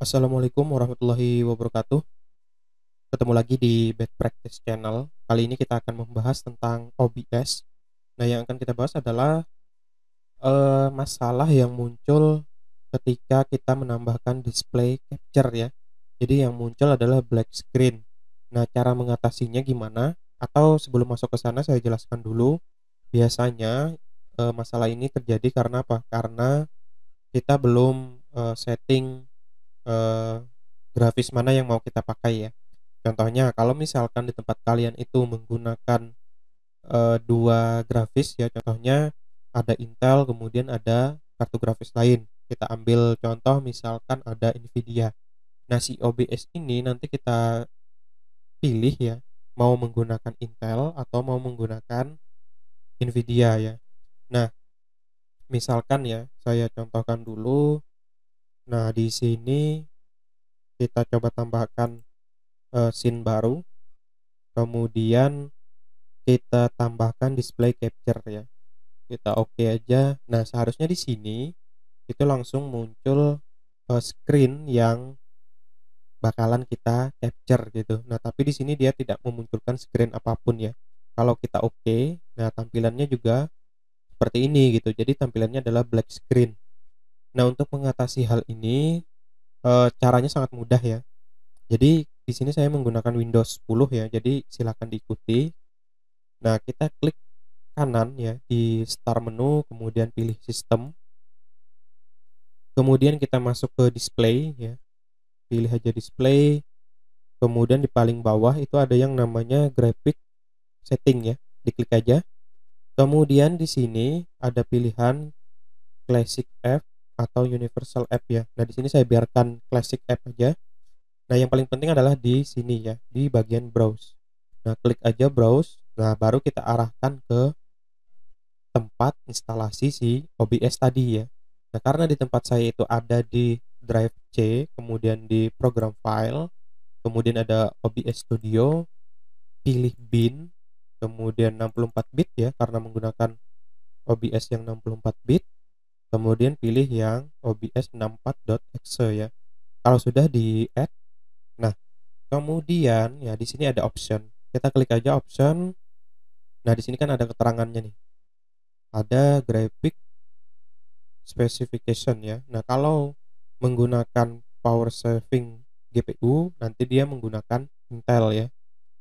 Assalamualaikum warahmatullahi wabarakatuh. Ketemu lagi di Bad Practice Channel. Kali ini kita akan membahas tentang OBS. Nah, yang akan kita bahas adalah uh, masalah yang muncul ketika kita menambahkan display capture ya. Jadi yang muncul adalah black screen. Nah, cara mengatasinya gimana? Atau sebelum masuk ke sana saya jelaskan dulu. Biasanya eh, masalah ini terjadi karena apa? Karena kita belum uh, setting eh, grafis mana yang mau kita pakai ya. Contohnya kalau misalkan di tempat kalian itu menggunakan eh, dua grafis ya, contohnya ada Intel kemudian ada kartu grafis lain. Kita ambil contoh misalkan ada Nvidia. Nah, si OBS ini nanti kita pilih ya mau menggunakan Intel atau mau menggunakan Nvidia ya. Nah, misalkan ya saya contohkan dulu Nah, di sini kita coba tambahkan uh, scene baru. Kemudian kita tambahkan display capture ya. Kita oke okay aja. Nah, seharusnya di sini itu langsung muncul uh, screen yang bakalan kita capture gitu. Nah, tapi di sini dia tidak memunculkan screen apapun ya. Kalau kita oke, okay, nah tampilannya juga seperti ini gitu. Jadi tampilannya adalah black screen. Nah, untuk mengatasi hal ini e, caranya sangat mudah ya. Jadi di sini saya menggunakan Windows 10 ya. Jadi silakan diikuti. Nah, kita klik kanan ya di start menu kemudian pilih sistem. Kemudian kita masuk ke display ya. Pilih aja display. Kemudian di paling bawah itu ada yang namanya graphic setting ya. Diklik aja. Kemudian di sini ada pilihan classic F atau universal app ya. Nah, di sini saya biarkan classic app aja. Nah, yang paling penting adalah di sini ya, di bagian browse. Nah, klik aja browse. Nah, baru kita arahkan ke tempat instalasi si OBS tadi ya. Nah, karena di tempat saya itu ada di drive C, kemudian di program file, kemudian ada OBS Studio, pilih bin, kemudian 64 bit ya karena menggunakan OBS yang 64 bit kemudian pilih yang obs64.exe ya kalau sudah di add nah kemudian ya di sini ada option kita klik aja option nah di sini kan ada keterangannya nih ada graphic specification ya nah kalau menggunakan power saving GPU nanti dia menggunakan Intel ya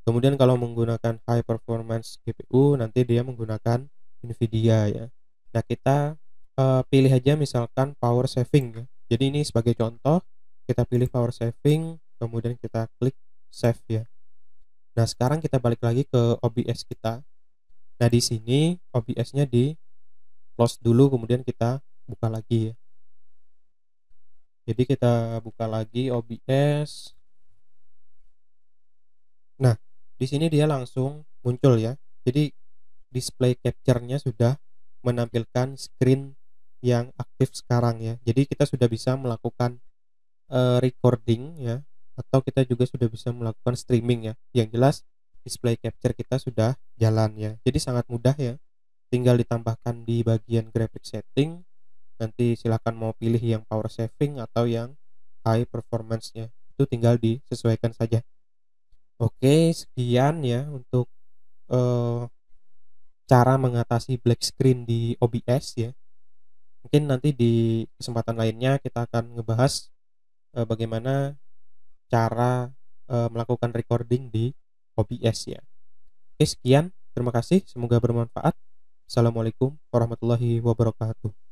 kemudian kalau menggunakan high performance GPU nanti dia menggunakan Nvidia ya nah kita uh, pilih aja misalkan power saving ya. Jadi ini sebagai contoh kita pilih power saving kemudian kita klik save ya. Nah, sekarang kita balik lagi ke OBS kita. Nah, di sini OBS-nya di close dulu kemudian kita buka lagi ya. Jadi kita buka lagi OBS. Nah, di sini dia langsung muncul ya. Jadi display capture-nya sudah menampilkan screen yang aktif sekarang ya. Jadi kita sudah bisa melakukan uh, recording ya atau kita juga sudah bisa melakukan streaming ya. Yang jelas display capture kita sudah jalan ya. Jadi sangat mudah ya. Tinggal ditambahkan di bagian graphic setting. Nanti silahkan mau pilih yang power saving atau yang high performance-nya. Itu tinggal disesuaikan saja. Oke, sekian ya untuk uh, cara mengatasi black screen di OBS ya mungkin nanti di kesempatan lainnya kita akan ngebahas uh, bagaimana cara uh, melakukan recording di OBS ya. Oke, sekian. Terima kasih. Semoga bermanfaat. Assalamualaikum warahmatullahi wabarakatuh.